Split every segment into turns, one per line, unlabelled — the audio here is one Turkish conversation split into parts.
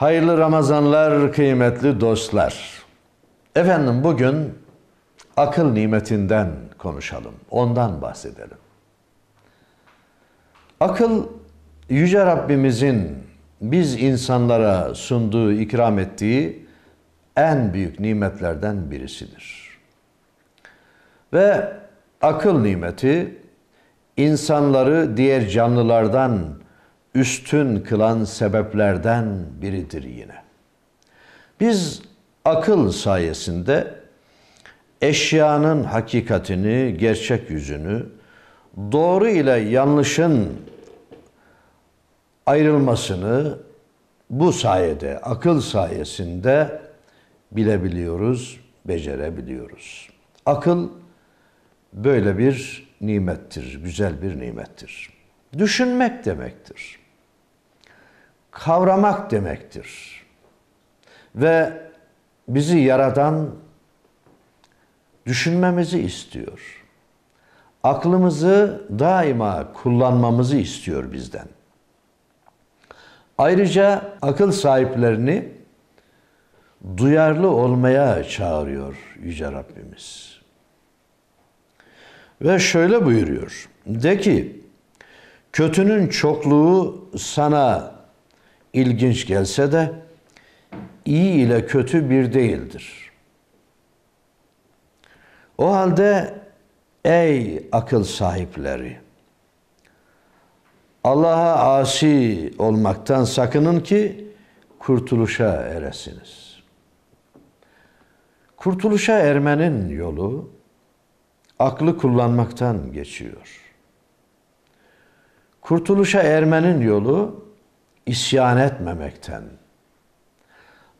Hayırlı Ramazanlar kıymetli dostlar. Efendim bugün akıl nimetinden konuşalım. Ondan bahsedelim. Akıl yüce Rabbimizin biz insanlara sunduğu, ikram ettiği en büyük nimetlerden birisidir. Ve akıl nimeti insanları diğer canlılardan üstün kılan sebeplerden biridir yine. Biz akıl sayesinde eşyanın hakikatini, gerçek yüzünü, doğru ile yanlışın ayrılmasını bu sayede, akıl sayesinde bilebiliyoruz, becerebiliyoruz. Akıl böyle bir nimettir, güzel bir nimettir. Düşünmek demektir. Kavramak demektir. Ve bizi yaradan düşünmemizi istiyor. Aklımızı daima kullanmamızı istiyor bizden. Ayrıca akıl sahiplerini duyarlı olmaya çağırıyor Yüce Rabbimiz. Ve şöyle buyuruyor. De ki Kötünün çokluğu sana ilginç gelse de iyi ile kötü bir değildir. O halde ey akıl sahipleri Allah'a asi olmaktan sakının ki kurtuluşa eresiniz. Kurtuluşa ermenin yolu aklı kullanmaktan geçiyor.'' Kurtuluşa ermenin yolu isyan etmemekten,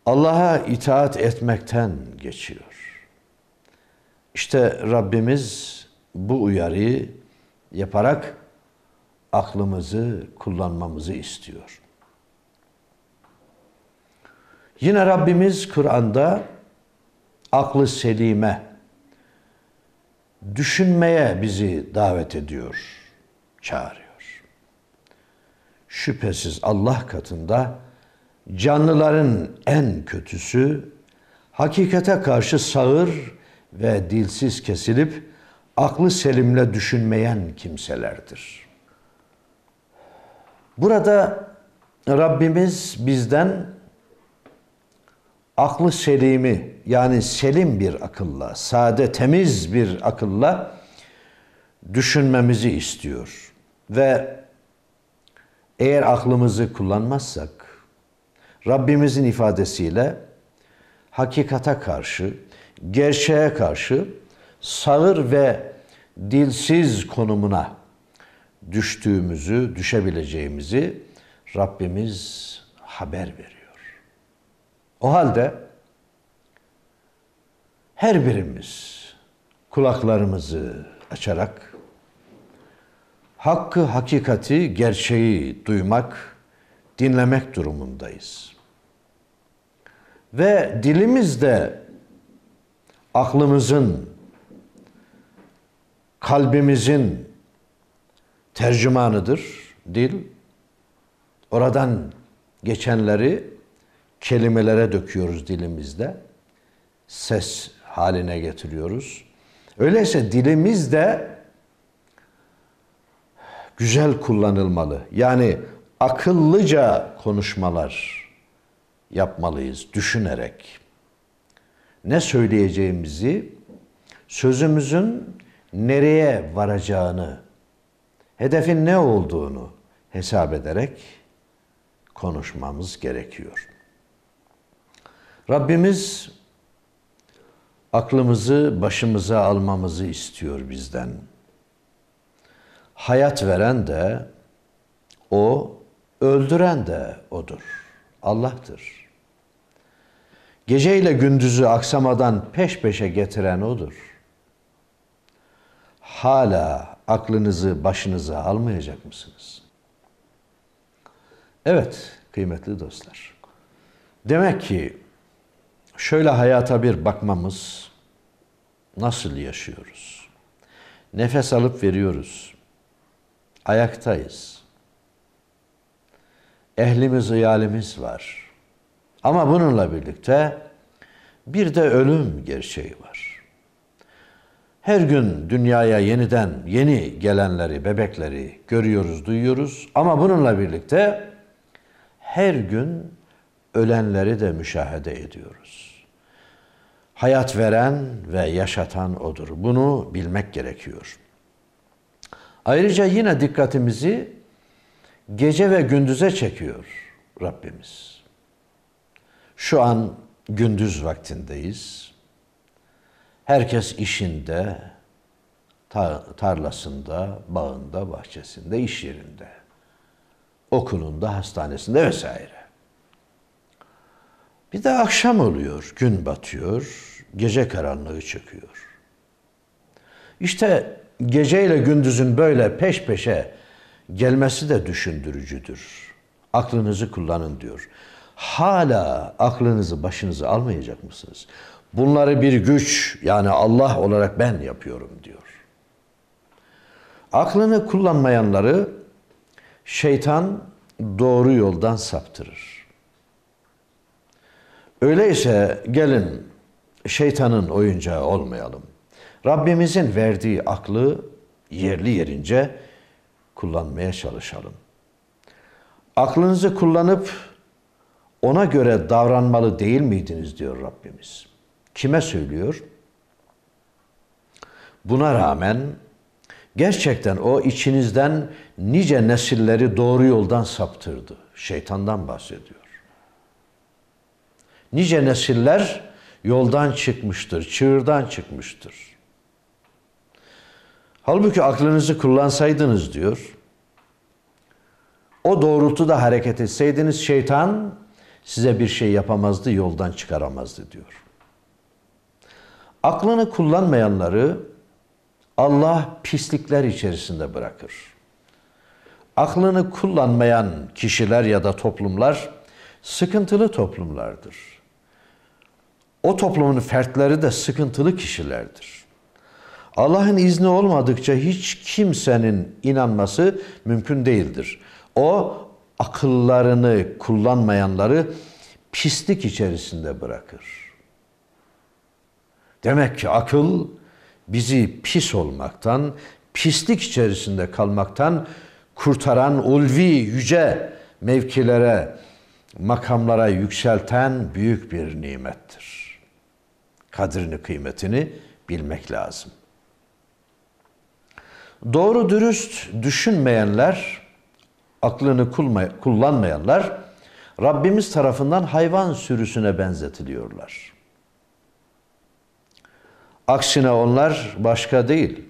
Allah'a itaat etmekten geçiyor. İşte Rabbimiz bu uyarıyı yaparak aklımızı kullanmamızı istiyor. Yine Rabbimiz Kur'an'da aklı selime düşünmeye bizi davet ediyor, çağırıyor şüphesiz Allah katında canlıların en kötüsü hakikate karşı sağır ve dilsiz kesilip aklı selimle düşünmeyen kimselerdir. Burada Rabbimiz bizden aklı selimi yani selim bir akılla, sade temiz bir akılla düşünmemizi istiyor. Ve eğer aklımızı kullanmazsak Rabbimizin ifadesiyle hakikata karşı, gerçeğe karşı sağır ve dilsiz konumuna düştüğümüzü, düşebileceğimizi Rabbimiz haber veriyor. O halde her birimiz kulaklarımızı açarak hakkı, hakikati, gerçeği duymak, dinlemek durumundayız. Ve dilimizde aklımızın, kalbimizin tercümanıdır dil. Oradan geçenleri kelimelere döküyoruz dilimizde. Ses haline getiriyoruz. Öyleyse dilimiz de güzel kullanılmalı. Yani akıllıca konuşmalar yapmalıyız düşünerek. Ne söyleyeceğimizi, sözümüzün nereye varacağını, hedefin ne olduğunu hesap ederek konuşmamız gerekiyor. Rabbimiz aklımızı başımıza almamızı istiyor bizden. Hayat veren de o, öldüren de odur. Allah'tır. Geceyle gündüzü aksamadan peş peşe getiren odur. Hala aklınızı başınıza almayacak mısınız? Evet kıymetli dostlar. Demek ki şöyle hayata bir bakmamız nasıl yaşıyoruz? Nefes alıp veriyoruz ayaktayız. Ehlimiz, iyalimiz var. Ama bununla birlikte bir de ölüm gerçeği var. Her gün dünyaya yeniden yeni gelenleri, bebekleri görüyoruz, duyuyoruz ama bununla birlikte her gün ölenleri de müşahede ediyoruz. Hayat veren ve yaşatan odur. Bunu bilmek gerekiyor. Ayrıca yine dikkatimizi gece ve gündüze çekiyor Rabbimiz. Şu an gündüz vaktindeyiz. Herkes işinde, tarlasında, bağında, bahçesinde, iş yerinde, okulunda, hastanesinde vesaire. Bir de akşam oluyor, gün batıyor, gece karanlığı çıkıyor. İşte geceyle gündüzün böyle peş peşe gelmesi de düşündürücüdür. Aklınızı kullanın diyor. Hala aklınızı başınızı almayacak mısınız? Bunları bir güç yani Allah olarak ben yapıyorum diyor. Aklını kullanmayanları şeytan doğru yoldan saptırır. Öyleyse gelin şeytanın oyuncağı olmayalım. Rabbimizin verdiği aklı yerli yerince kullanmaya çalışalım. Aklınızı kullanıp ona göre davranmalı değil miydiniz diyor Rabbimiz. Kime söylüyor? Buna rağmen gerçekten o içinizden nice nesilleri doğru yoldan saptırdı. Şeytandan bahsediyor. Nice nesiller yoldan çıkmıştır, çığırdan çıkmıştır. Halbuki aklınızı kullansaydınız diyor. O doğrultuda hareket etseydiniz şeytan size bir şey yapamazdı, yoldan çıkaramazdı diyor. Aklını kullanmayanları Allah pislikler içerisinde bırakır. Aklını kullanmayan kişiler ya da toplumlar sıkıntılı toplumlardır. O toplumun fertleri de sıkıntılı kişilerdir. Allah'ın izni olmadıkça hiç kimsenin inanması mümkün değildir. O akıllarını kullanmayanları pislik içerisinde bırakır. Demek ki akıl bizi pis olmaktan, pislik içerisinde kalmaktan kurtaran ulvi, yüce mevkilere, makamlara yükselten büyük bir nimettir. Kadrini, kıymetini bilmek lazım. Doğru dürüst düşünmeyenler, aklını kullanmayanlar Rabbimiz tarafından hayvan sürüsüne benzetiliyorlar. Aksine onlar başka değil,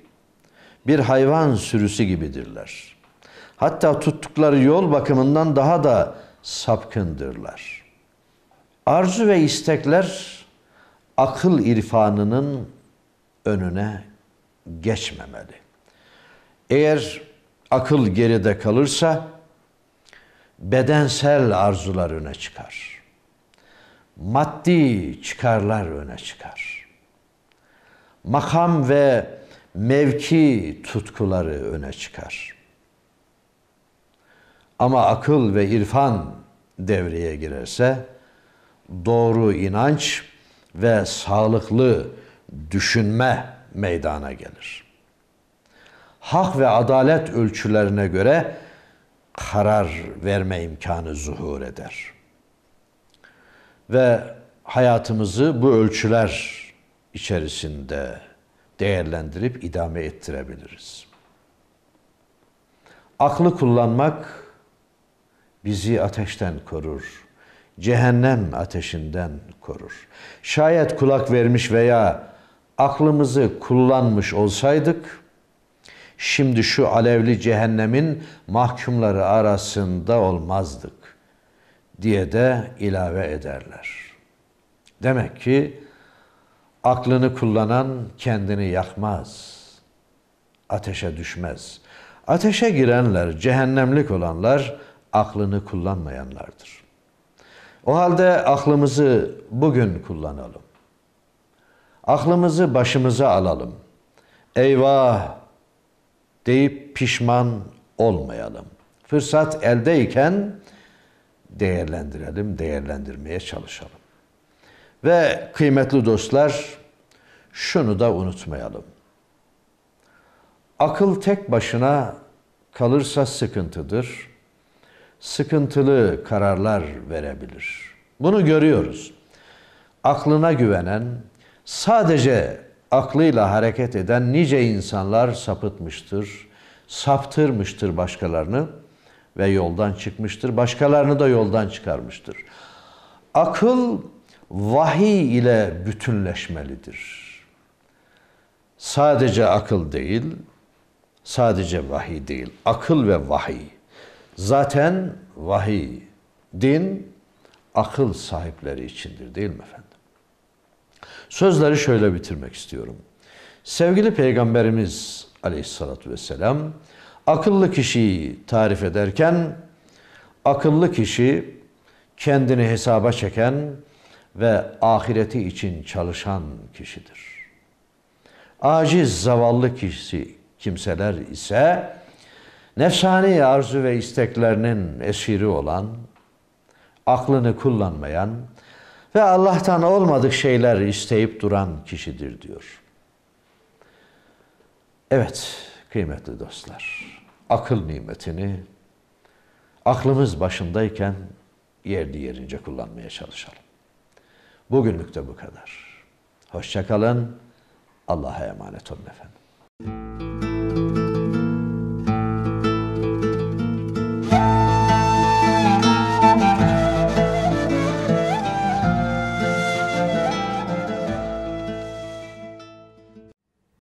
bir hayvan sürüsü gibidirler. Hatta tuttukları yol bakımından daha da sapkındırlar. Arzu ve istekler akıl irfanının önüne geçmemeli.'' Eğer akıl geride kalırsa bedensel arzular öne çıkar. Maddi çıkarlar öne çıkar. Makam ve mevki tutkuları öne çıkar. Ama akıl ve irfan devreye girerse doğru inanç ve sağlıklı düşünme meydana gelir.'' hak ve adalet ölçülerine göre karar verme imkanı zuhur eder. Ve hayatımızı bu ölçüler içerisinde değerlendirip idame ettirebiliriz. Aklı kullanmak bizi ateşten korur. Cehennem ateşinden korur. Şayet kulak vermiş veya aklımızı kullanmış olsaydık şimdi şu alevli cehennemin mahkumları arasında olmazdık diye de ilave ederler. Demek ki aklını kullanan kendini yakmaz. Ateşe düşmez. Ateşe girenler, cehennemlik olanlar aklını kullanmayanlardır. O halde aklımızı bugün kullanalım. Aklımızı başımıza alalım. Eyvah! deyip pişman olmayalım. Fırsat eldeyken değerlendirelim, değerlendirmeye çalışalım. Ve kıymetli dostlar, şunu da unutmayalım. Akıl tek başına kalırsa sıkıntıdır. Sıkıntılı kararlar verebilir. Bunu görüyoruz. Aklına güvenen, sadece aklıyla hareket eden nice insanlar sapıtmıştır, saptırmıştır başkalarını ve yoldan çıkmıştır. Başkalarını da yoldan çıkarmıştır. Akıl vahiy ile bütünleşmelidir. Sadece akıl değil, sadece vahiy değil. Akıl ve vahiy. Zaten vahiy, din akıl sahipleri içindir değil mi efendim? Sözleri şöyle bitirmek istiyorum. Sevgili Peygamberimiz aleyhissalatü vesselam akıllı kişiyi tarif ederken akıllı kişi kendini hesaba çeken ve ahireti için çalışan kişidir. Aciz, zavallı kişi kimseler ise nefsani arzu ve isteklerinin esiri olan, aklını kullanmayan, ve Allah'tan olmadık şeyler isteyip duran kişidir diyor. Evet kıymetli dostlar, akıl nimetini aklımız başındayken yerli yerince kullanmaya çalışalım. Bugünlük de bu kadar. Hoşçakalın. Allah'a emanet olun efendim.